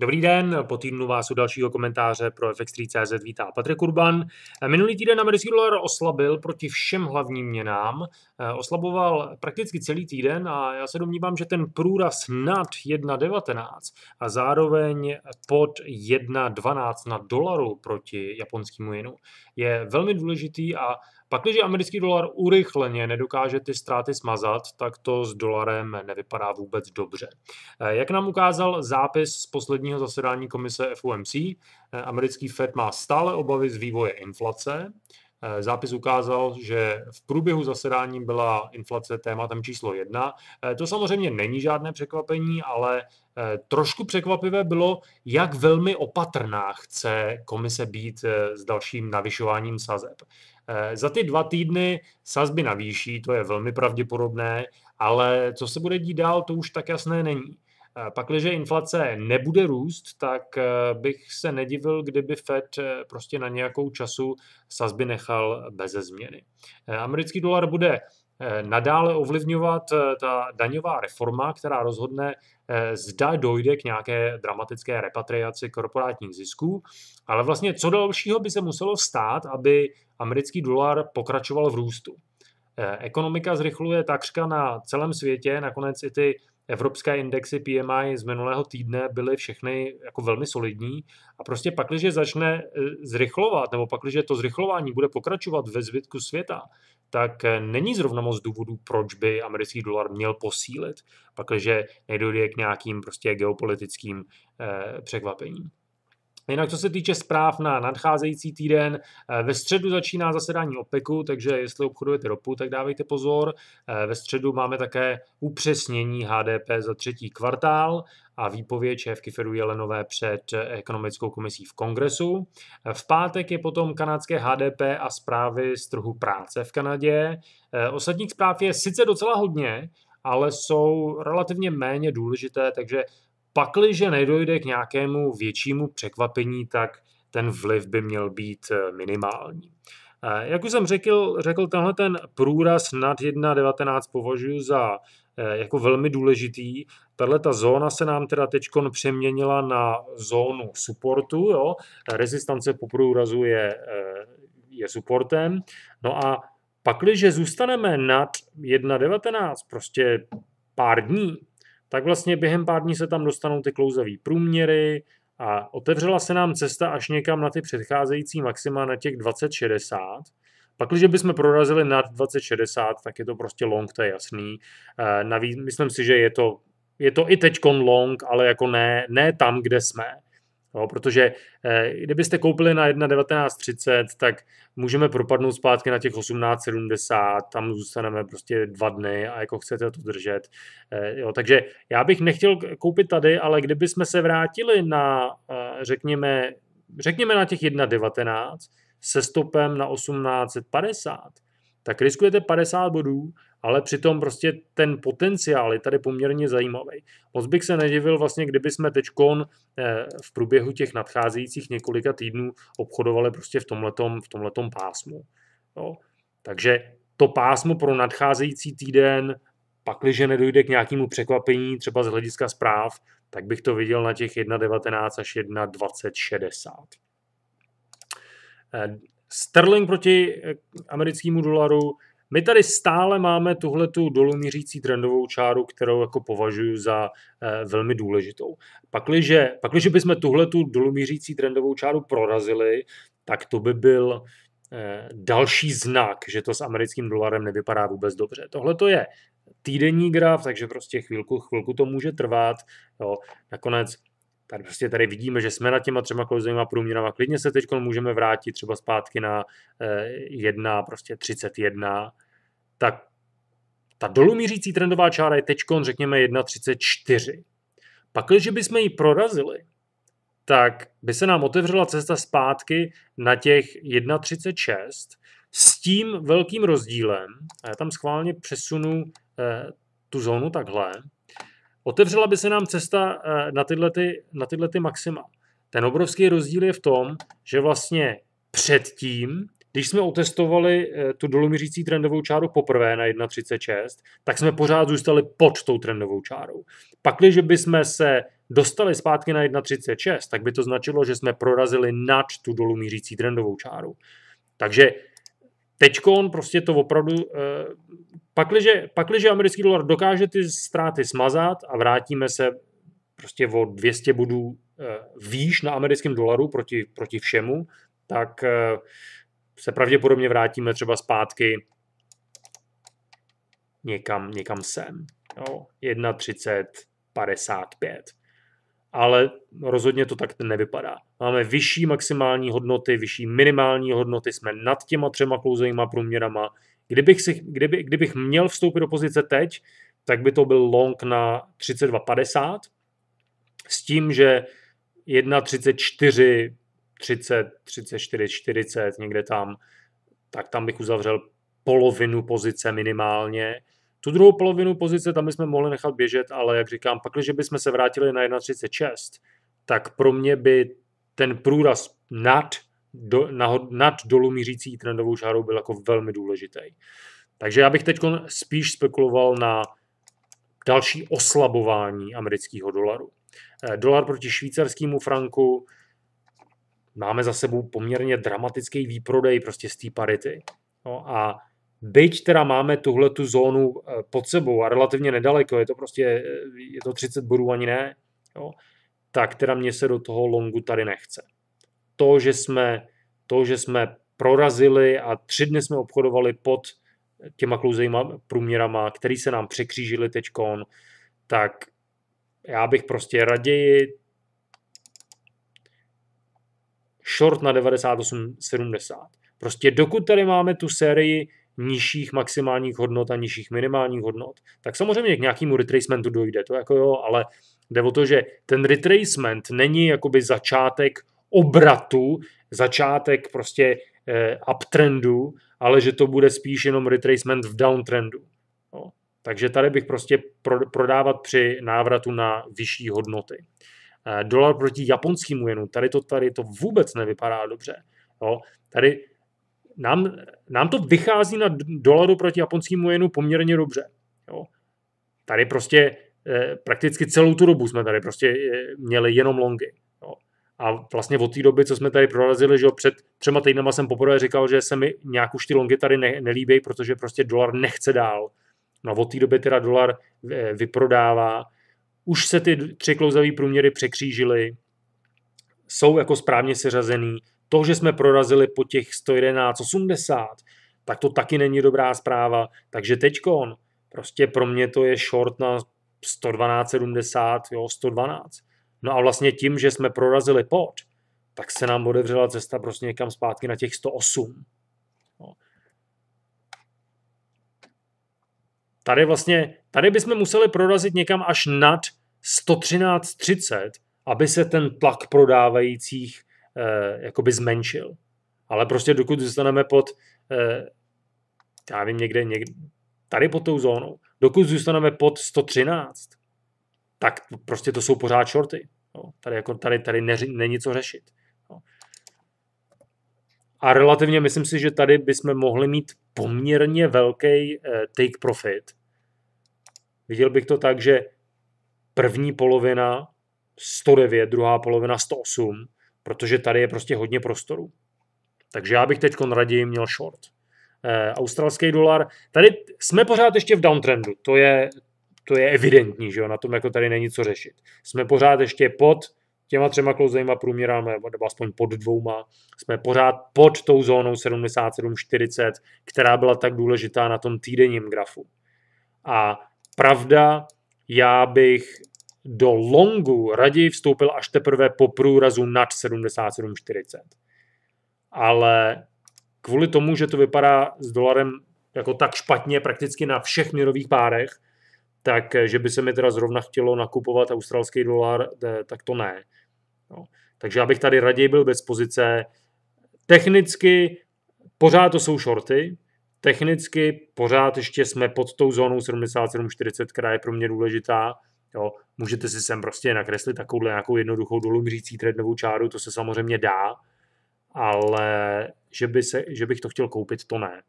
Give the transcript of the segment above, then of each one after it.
Dobrý den, po týdnu vás u dalšího komentáře pro FX3.cz vítá Patrik Urban. Minulý týden americký dolar oslabil proti všem hlavním měnám. Eh, oslaboval prakticky celý týden a já se domnívám, že ten průraz nad 1.19 a zároveň pod 1.12 na dolaru proti japonskému jenu je velmi důležitý a Pakliže americký dolar urychleně nedokáže ty ztráty smazat, tak to s dolarem nevypadá vůbec dobře. Eh, jak nám ukázal zápis z posledního zasedání komise FOMC, eh, americký Fed má stále obavy z vývoje inflace. Eh, zápis ukázal, že v průběhu zasedání byla inflace tématem číslo jedna. To samozřejmě není žádné překvapení, ale trošku překvapivé bylo, jak velmi opatrná chce komise být s dalším navyšováním sazeb. Eh, za ty dva týdny sazby navýší, to je velmi pravděpodobné, ale co se bude dít dál, to už tak jasné není. Eh, pakliže inflace nebude růst, tak eh, bych se nedivil, kdyby Fed prostě na nějakou času sazby nechal bez změny. Americký dolar bude Eh, nadále ovlivňovat eh, ta daňová reforma, která rozhodne, eh, zda dojde k nějaké dramatické repatriaci korporátních zisků. Ale vlastně co dalšího by se muselo stát, aby americký dolar pokračoval v růstu? Ekonomika zrychluje takřka na celém světě, nakonec i ty evropské indexy PMI z minulého týdne byly všechny jako velmi solidní a prostě pak, když začne zrychlovat, nebo pak, když to zrychlování bude pokračovat ve zbytku světa, tak eh, není zrovna moc důvodů, proč by americký dolar měl posílit, pakliže nedojde k nějakým prostě geopolitickým eh, překvapením. Jinak co se týče zpráv na nadcházející týden, eh, ve středu začíná zasedání OPECu, takže jestli obchodujete ropu, tak dávejte pozor. Eh, ve středu máme také upřesnění HDP za třetí kvartál a výpověď šéfky Fedu Jelenové před eh, ekonomickou komisí v kongresu. V pátek je potom kanadské HDP a zprávy z trhu práce v Kanadě. Ostatních zpráv je sice docela hodně, ale jsou relativně méně důležité, takže Pakliže nedojde k nějakému většímu překvapení, tak ten vliv by měl být eh, minimální. Eh, jak už jsem řekl, řekl tenhle ten průraz nad 1.19 považuji za eh, jako velmi důležitý. Tahle ta zóna se nám teda teď přeměnila na zónu supportu. Jo? Rezistance po průrazu je, je supportem. No a pakliže zůstaneme nad 1.19 prostě pár dní, tak vlastně během pár dní se tam dostanou ty klouzavý průměry a otevřela se nám cesta až někam na ty předcházející maxima na těch 2060. Pak, když bychom prorazili nad 2060, tak je to prostě long, to je jasný. Eh, navíc myslím si, že je to, je to i teď long, ale jako ne, ne tam, kde jsme. No, protože eh, kdybyste koupili na 1.19.30, tak můžeme propadnout zpátky na těch 18.70, tam zůstaneme prostě dva dny a jako chcete to držet. Eh, jo, takže já bych nechtěl koupit tady, ale kdyby jsme se vrátili na, eh, řekněme, řekněme na těch 1.19 se stopem na 1850, tak riskujete 50 bodů, ale přitom prostě ten potenciál je tady poměrně zajímavý. Moc bych se nedivil vlastně, kdyby jsme teďkon eh, v průběhu těch nadcházejících několika týdnů obchodovali prostě v tomhletom, v tomhletom pásmu. Jo. Takže to pásmo pro nadcházející týden, pakliže nedojde k nějakému překvapení, třeba z hlediska zpráv, tak bych to viděl na těch 1,19 až 1,2060. Sterling proti eh, americkému dolaru. My tady stále máme tuhle tu dolumířící trendovou čáru, kterou jako považuji za eh, velmi důležitou. Pakliže, pakliže bychom tuhle tu dolumířící trendovou čáru prorazili, tak to by byl eh, další znak, že to s americkým dolarem nevypadá vůbec dobře. Tohle to je týdenní graf, takže prostě chvilku, chvilku to může trvat. Jo. Nakonec Tady prostě tady vidíme, že jsme na těma třema kolizovýma průměrama. Klidně se teď můžeme vrátit třeba zpátky na 1, eh, prostě 31. Tak ta dolumířící trendová čára je teď, řekněme, 1,34. Pak, když bychom ji prorazili, tak by se nám otevřela cesta zpátky na těch 1,36 s tím velkým rozdílem, a já tam schválně přesunu eh, tu zónu takhle, Otevřela by se nám cesta eh, na tyhle, ty, na tyhle ty maxima. Ten obrovský rozdíl je v tom, že vlastně předtím, když jsme otestovali eh, tu dolomířící trendovou čáru poprvé na 1,36, tak jsme pořád zůstali pod tou trendovou čárou. Pak, když bychom se dostali zpátky na 1,36, tak by to značilo, že jsme prorazili nad tu dolomířící trendovou čáru. Takže on prostě to opravdu eh, Pakliže, pakliže americký dolar dokáže ty ztráty smazat a vrátíme se prostě o 200 bodů eh, výš na americkém dolaru proti, proti všemu, tak eh, se pravděpodobně vrátíme třeba zpátky někam, někam sem. Jo, 1,3055. Ale rozhodně to tak nevypadá. Máme vyšší maximální hodnoty, vyšší minimální hodnoty, jsme nad těma třema klouzejma průměrama, Kdybych, si, kdyby, kdybych měl vstoupit do pozice teď, tak by to byl long na 32,50 s tím, že 1,34, 30, 34, 40, někde tam, tak tam bych uzavřel polovinu pozice minimálně. Tu druhou polovinu pozice tam bychom mohli nechat běžet, ale jak říkám, pak, když bychom se vrátili na 1,36, tak pro mě by ten průraz nad do, nahod, nad dolů mířící trendovou čárou byl jako velmi důležitý. Takže já bych teď spíš spekuloval na další oslabování amerického dolaru. Eh, dolar proti švýcarskému franku, máme za sebou poměrně dramatický výprodej prostě z té parity. No a byť teda máme tuhle tu zónu eh, pod sebou a relativně nedaleko, je to prostě eh, je to 30 bodů ani ne, jo, tak teda mě se do toho longu tady nechce to, že jsme, to, že jsme prorazili a tři dny jsme obchodovali pod těma klouzejma průměrama, který se nám překřížili teďkon, tak já bych prostě raději short na 98,70. Prostě dokud tady máme tu sérii nižších maximálních hodnot a nižších minimálních hodnot, tak samozřejmě k nějakému retracementu dojde, to jako jo, ale jde o to, že ten retracement není jakoby začátek obratu, začátek prostě eh, uptrendu, ale že to bude spíš jenom retracement v downtrendu. No. Takže tady bych prostě prodávat při návratu na vyšší hodnoty. Eh, dolar proti japonskému jenu, tady to, tady to vůbec nevypadá dobře. Jo. No, tady nám, nám to vychází na dolaru proti japonskému jenu poměrně dobře. Jo. Tady prostě eh, prakticky celou tu dobu jsme tady prostě měli jenom longy. A vlastně od té doby, co jsme tady prorazili, že jo, před třema týdnama jsem poprvé říkal, že se mi nějak už ty longy tady ne, nelíbí, protože prostě dolar nechce dál. No a od té doby teda dolar eh, vyprodává. Už se ty tři klouzavý průměry překřížily, jsou jako správně seřazený. To, že jsme prorazili po těch 111,80, tak to taky není dobrá zpráva. Takže teďkon, prostě pro mě to je short na 112,70, jo, 112. No a vlastně tím, že jsme prorazili pod, tak se nám odevřela cesta prostě někam zpátky na těch 108. No. Tady vlastně, tady bychom museli prorazit někam až nad 113.30, aby se ten tlak prodávajících eh, jakoby zmenšil. Ale prostě dokud zůstaneme pod, eh, já vím, někde, někde, tady pod tou zónou, dokud zůstaneme pod 113, tak prostě to jsou pořád shorty. Jo. No, tady, jako, tady, tady neři, není co řešit. Jo. No. A relativně myslím si, že tady bychom mohli mít poměrně velký eh, take profit. Viděl bych to tak, že první polovina 109, druhá polovina 108, protože tady je prostě hodně prostoru. Takže já bych teď raději měl short. Eh, australský dolar. Tady jsme pořád ještě v downtrendu, to je, to je evidentní, že jo, na tom jako tady není co řešit. Jsme pořád ještě pod těma třema klouzejma průměrami, nebo aspoň pod dvouma, jsme pořád pod tou zónou 77-40, která byla tak důležitá na tom týdenním grafu. A pravda, já bych do longu raději vstoupil až teprve po průrazu nad 77,40. Ale kvůli tomu, že to vypadá s dolarem jako tak špatně prakticky na všech měrových párech, tak eh, že by se mi teda zrovna chtělo nakupovat australský dolar, eh, tak to ne. No. Takže abych tady raději byl bez pozice. Technicky pořád to jsou shorty, technicky pořád ještě jsme pod tou zónou 77,40, která je pro mě důležitá. Jo, můžete si sem prostě nakreslit takovouhle nějakou jednoduchou mřící trednovou čáru, to se samozřejmě dá, ale že, by se, že bych to chtěl koupit, to ne.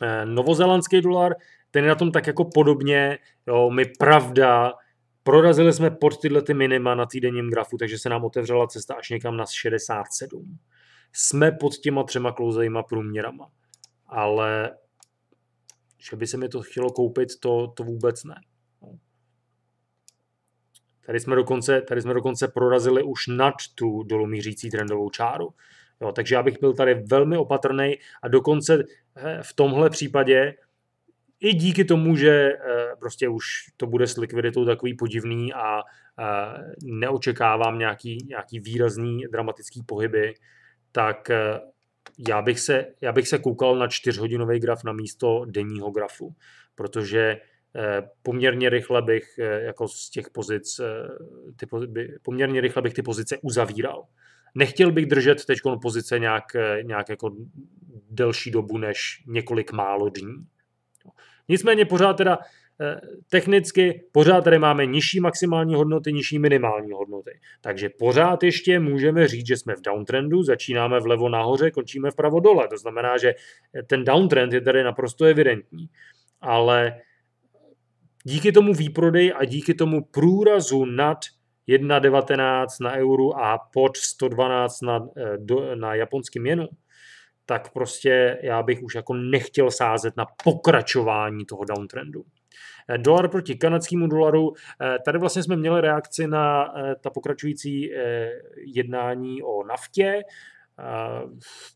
Eh, novozelandský dolar, ten je na tom tak jako podobně, jo, my pravda, prorazili jsme pod tyhle ty minima na týdenním grafu, takže se nám otevřela cesta až někam na 67. Jsme pod těma třema klouzejma průměrama, ale že by se mi to chtělo koupit, to, to vůbec ne. No. Tady jsme, dokonce, tady jsme dokonce prorazili už nad tu dolomířící trendovou čáru. Jo, takže já bych byl tady velmi opatrný a dokonce eh, v tomhle případě i díky tomu, že eh, prostě už to bude s likviditou takový podivný a eh, neočekávám nějaký, nějaký výrazný dramatický pohyby, tak já bych, se, já bych se koukal na čtyřhodinový graf na místo denního grafu, protože poměrně rychle bych jako z těch pozic, ty, poměrně rychle bych ty pozice uzavíral. Nechtěl bych držet teď pozice nějak, nějak jako delší dobu než několik málo dní. Nicméně pořád teda eh, technicky pořád tady máme nižší maximální hodnoty, nižší minimální hodnoty. Takže pořád ještě můžeme říct, že jsme v downtrendu, začínáme vlevo nahoře, končíme vpravo dole. To znamená, že ten downtrend je tady naprosto evidentní. Ale díky tomu výprodeji a díky tomu průrazu nad 1,19 na euru a pod 112 na, eh, do, na japonský měnu, tak prostě já bych už jako nechtěl sázet na pokračování toho downtrendu. Eh, dolar proti kanadskému dolaru. Eh, tady vlastně jsme měli reakci na ta pokračující jednání o naftě.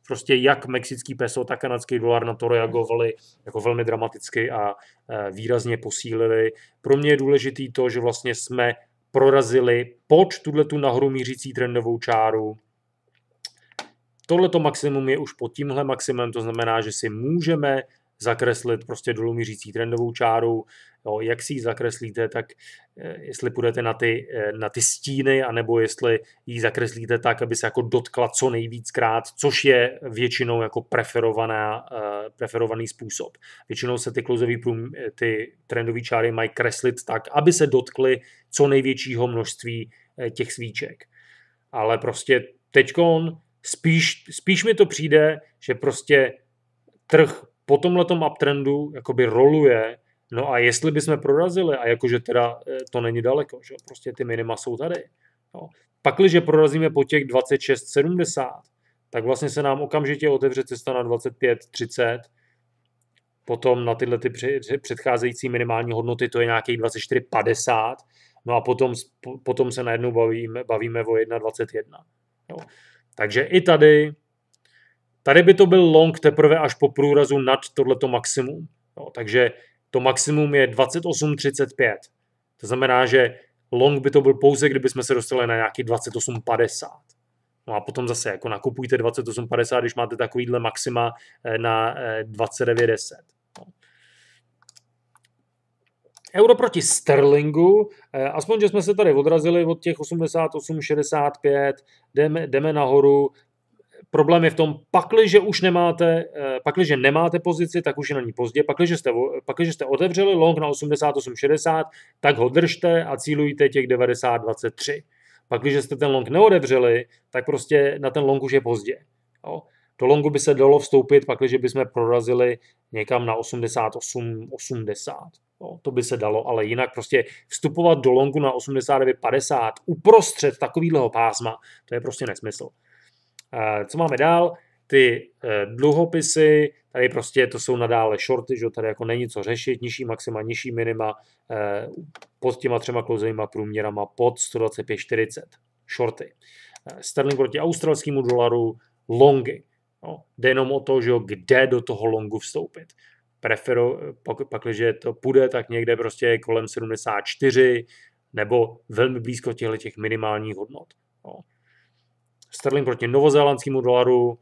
Prostě jak mexický peso, tak kanadský dolar na to reagovali jako velmi dramaticky a výrazně posílili. Pro mě je důležitý to, že vlastně jsme prorazili pod tuhle tu nahoru mířící trendovou čáru. Tohleto maximum je už pod tímhle maximem, to znamená, že si můžeme zakreslit prostě dolů mířící trendovou čáru. Jo, jak si ji zakreslíte, tak eh, jestli půjdete na ty, eh, na ty stíny, anebo jestli ji zakreslíte tak, aby se jako dotkla co krát, což je většinou jako preferovaná, eh, preferovaný způsob. Většinou se ty prům, ty trendové čáry mají kreslit tak, aby se dotkly co největšího množství těch svíček. Ale prostě teďkon spíš, spíš mi to přijde, že prostě trh po tom uptrendu jakoby roluje, no a jestli bychom prorazili, a jakože teda e, to není daleko, že prostě ty minima jsou tady. Jo. Pakliže prorazíme po těch 26,70, tak vlastně se nám okamžitě otevře cesta na 25,30, potom na tyhle ty předcházející minimální hodnoty to je nějakých 24,50, no a potom, potom se najednou bavíme, bavíme o 1,21. Takže i tady Tady by to byl long teprve až po průrazu nad tohleto maximum. No, takže to maximum je 28,35. To znamená, že long by to byl pouze, kdyby jsme se dostali na nějaký 28,50. No a potom zase jako nakupujte 28,50, když máte takovýhle maxima eh, na 29,10. Eh, no. Euro proti sterlingu, eh, aspoň, že jsme se tady odrazili od těch 88,65, jdeme, jdeme nahoru, Problém je v tom, pakliže už nemáte, eh, pakliže nemáte pozici, tak už je na ní pozdě. Pakliže jste, pakliže jste otevřeli long na 88,60, tak ho držte a cílujte těch 90,23. Pakliže jste ten long neotevřeli, tak prostě na ten long už je pozdě. Jo? Do longu by se dalo vstoupit, pakliže bychom prorazili někam na 88,80. to by se dalo, ale jinak prostě vstupovat do longu na 89,50 uprostřed takového pásma, to je prostě nesmysl. Co máme dál? Ty eh, dluhopisy, tady prostě to jsou nadále shorty, že tady jako není co řešit, nižší maxima, nižší minima eh, pod těma třema klouzovýma průměrama pod 125,40 shorty. Eh, sterling proti australskému dolaru, longy. No, jde jenom o to, že jo, kde do toho longu vstoupit. Preferu, pak, pakliže to půjde, tak někde prostě kolem 74 nebo velmi blízko těchto těch minimálních hodnot. No. Sterling proti novozélandskému dolaru,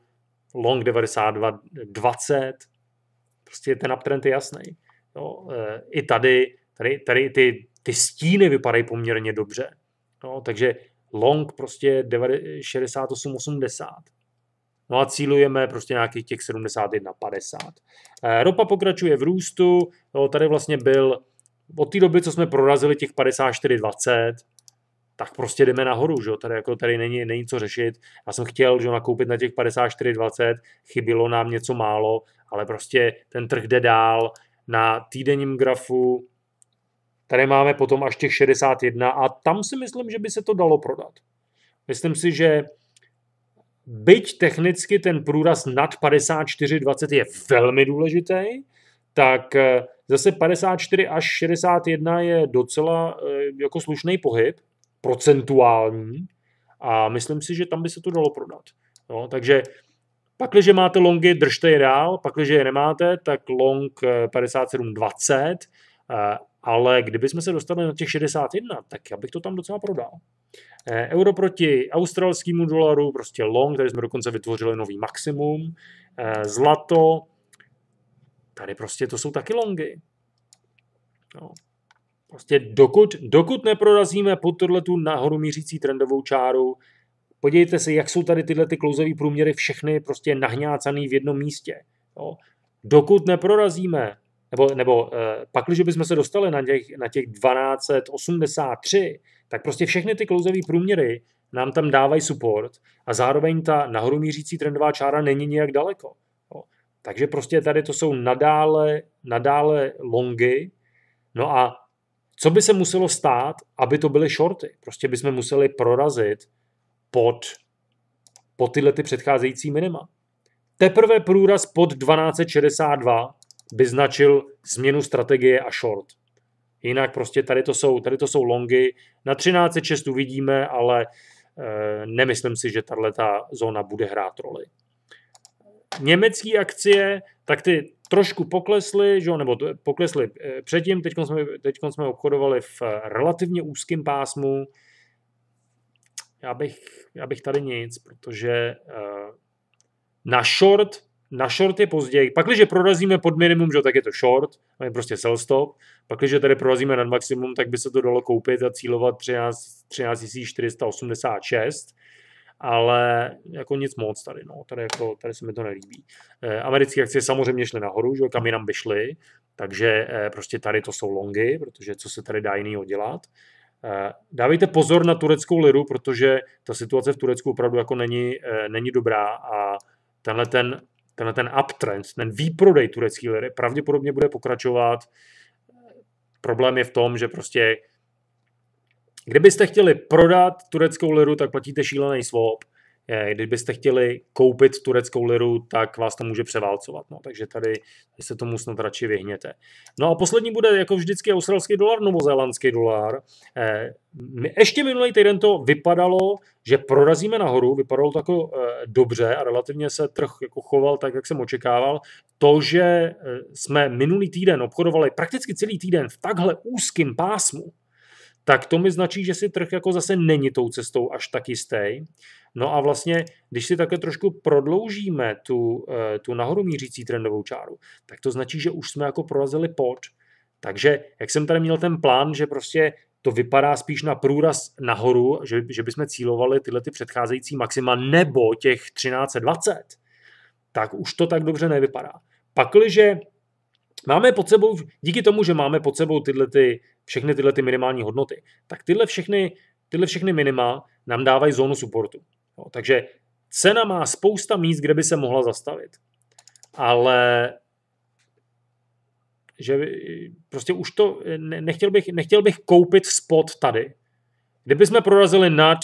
long 92,20. Prostě ten uptrend je jasný. No, e, I tady, tady, tady ty, ty stíny vypadají poměrně dobře. No, takže long prostě 68,80. No a cílujeme prostě nějakých těch 71,50. E, ropa pokračuje v růstu, no, tady vlastně byl od té doby, co jsme prorazili těch 54,20, tak prostě jdeme nahoru, že jo? Tady, jako, tady není, není co řešit. Já jsem chtěl že nakoupit na těch 54,20, chybilo nám něco málo, ale prostě ten trh jde dál. Na týdenním grafu tady máme potom až těch 61 a tam si myslím, že by se to dalo prodat. Myslím si, že byť technicky ten průraz nad 54,20 je velmi důležitý, tak eh, zase 54 až 61 je docela eh, jako slušný pohyb procentuální a myslím si, že tam by se to dalo prodat. No, takže pakliže máte longy, držte je dál, pakliže je nemáte, tak long 57,20, eh, eh, ale kdybychom se dostali na těch 61, tak já bych to tam docela prodal. Eh, euro proti australskému dolaru, prostě long, tady jsme dokonce vytvořili nový maximum. Zlato, tady prostě to jsou taky longy. No. Prostě dokud, dokud neprorazíme pod tu nahoru mířící trendovou čáru, podívejte se, jak jsou tady tyhle ty klouzové průměry všechny prostě nahňácaný v jednom místě. Jo. Dokud neprorazíme, nebo, nebo eh, pak, když bychom se dostali na těch, na těch 1283, tak prostě všechny ty klouzové průměry nám tam dávají support a zároveň ta nahoru mířící trendová čára není nijak daleko. Jo. Takže prostě tady to jsou nadále, nadále longy, no a co by se muselo stát, aby to byly shorty? Prostě bychom museli prorazit pod, pod tyhle ty předcházející minima. Teprve průraz pod 1262 by značil změnu strategie a short. Jinak prostě tady to jsou, tady to jsou longy. Na 1306 uvidíme, ale e, nemyslím si, že tahle zóna bude hrát roli. Německé akcie, tak ty trošku poklesly, že jo, nebo poklesly eh, předtím, teď jsme, teďkon jsme obchodovali v eh, relativně úzkém pásmu. Já bych, já bych tady nic, protože eh, na short, na short je později. Pak, když prorazíme pod minimum, že, tak je to short, a je prostě sell stop. Pak, když tady prorazíme nad maximum, tak by se to dalo koupit a cílovat 13, 13 486 ale jako nic moc tady, no, tady, jako, tady se mi to nelíbí. Eh, americké akcie samozřejmě šly nahoru, že kam jinam by šly, takže eh, prostě tady to jsou longy, protože co se tady dá jinýho dělat. Eh, dávejte pozor na tureckou liru, protože ta situace v Turecku opravdu jako není, eh, není dobrá a tenhle ten, tenhle ten uptrend, ten výprodej turecké liry pravděpodobně bude pokračovat. Eh, problém je v tom, že prostě Kdybyste chtěli prodat tureckou liru, tak platíte šílený swap. Kdybyste chtěli koupit tureckou liru, tak vás to může převálcovat. No, takže tady se tomu snad radši vyhněte. No a poslední bude jako vždycky australský dolar, novozélandský dolar. Eh, ještě minulý týden to vypadalo, že prorazíme nahoru, vypadalo to jako eh, dobře a relativně se trh jako choval tak, jak jsem očekával. To, že eh, jsme minulý týden obchodovali prakticky celý týden v takhle úzkém pásmu, tak to mi značí, že si trh jako zase není tou cestou až tak jistý. No a vlastně, když si také trošku prodloužíme tu, eh, tu nahoru mířící trendovou čáru, tak to značí, že už jsme jako prorazili pod. Takže jak jsem tady měl ten plán, že prostě to vypadá spíš na průraz nahoru, že, že bychom cílovali tyhle ty předcházející maxima nebo těch 1320, tak už to tak dobře nevypadá. Pakliže máme pod sebou, díky tomu, že máme pod sebou tyhle ty, všechny tyhle ty minimální hodnoty, tak tyhle všechny, tyhle všechny minima nám dávají zónu supportu. No, takže cena má spousta míst, kde by se mohla zastavit. Ale že prostě už to, nechtěl bych, nechtěl bych koupit spot tady. Kdyby jsme prorazili nad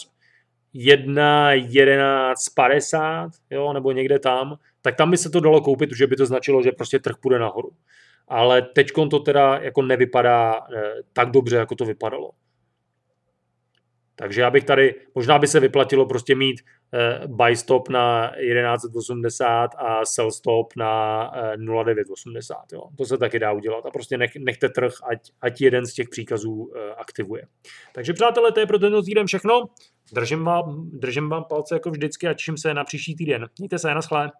1.11.50, jo, nebo někde tam, tak tam by se to dalo koupit, že by to značilo, že prostě trh půjde nahoru ale teď to teda jako nevypadá eh, tak dobře, jako to vypadalo. Takže já bych tady, možná by se vyplatilo prostě mít eh, buy stop na 1180 a sell stop na 0980. Eh, jo. To se taky dá udělat a prostě nech, nechte trh, ať, ať jeden z těch příkazů aktivuje. Takže přátelé, to je pro tento týden všechno. Držím vám, držím vám palce jako vždycky a těším se na příští týden. Mějte se, naschle.